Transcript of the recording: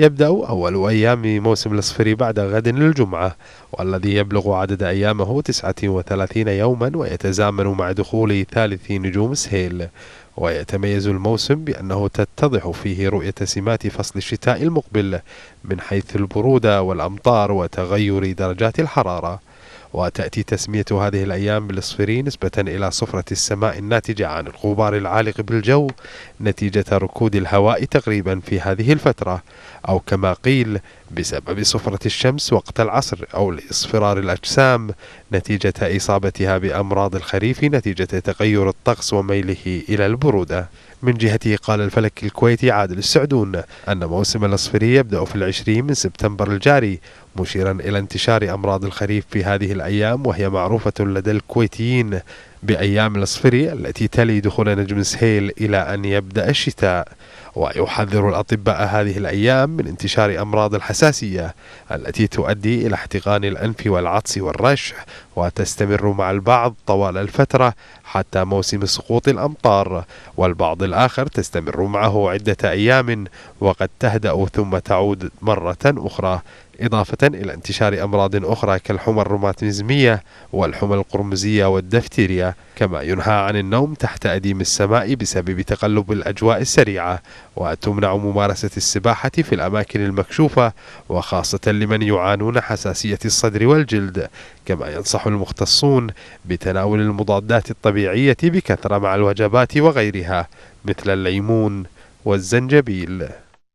يبدأ أول أيام موسم الصفر بعد غد للجمعة والذي يبلغ عدد أيامه 39 يوما ويتزامن مع دخول ثالث نجوم سهيل ويتميز الموسم بأنه تتضح فيه رؤية سمات فصل الشتاء المقبل من حيث البرودة والأمطار وتغير درجات الحرارة وتأتي تسمية هذه الأيام بالصفري نسبة إلى صفرة السماء الناتجة عن الغبار العالق بالجو نتيجة ركود الهواء تقريبا في هذه الفترة أو كما قيل بسبب صفرة الشمس وقت العصر أو لإصفرار الأجسام نتيجة إصابتها بأمراض الخريف نتيجة تغير الطقس وميله إلى البرودة من جهته قال الفلك الكويتي عادل السعدون أن موسم الأصفري يبدأ في العشرين من سبتمبر الجاري مشيرا إلى انتشار أمراض الخريف في هذه الأيام وهي معروفة لدى الكويتيين بأيام الصفري التي تلي دخول نجم سهيل إلى أن يبدأ الشتاء ويحذر الأطباء هذه الأيام من انتشار أمراض الحساسية التي تؤدي إلى احتقان الأنف والعطس والرشح وتستمر مع البعض طوال الفترة حتى موسم سقوط الأمطار والبعض الآخر تستمر معه عدة أيام وقد تهدأ ثم تعود مرة أخرى إضافة إلى انتشار أمراض أخرى كالحمى الروماتيزمية والحمى القرمزية والدفتيريا كما ينهى عن النوم تحت أديم السماء بسبب تقلب الأجواء السريعة وتمنع ممارسة السباحة في الأماكن المكشوفة وخاصة لمن يعانون حساسية الصدر والجلد كما ينصح المختصون بتناول المضادات الطبيعية بكثرة مع الوجبات وغيرها مثل الليمون والزنجبيل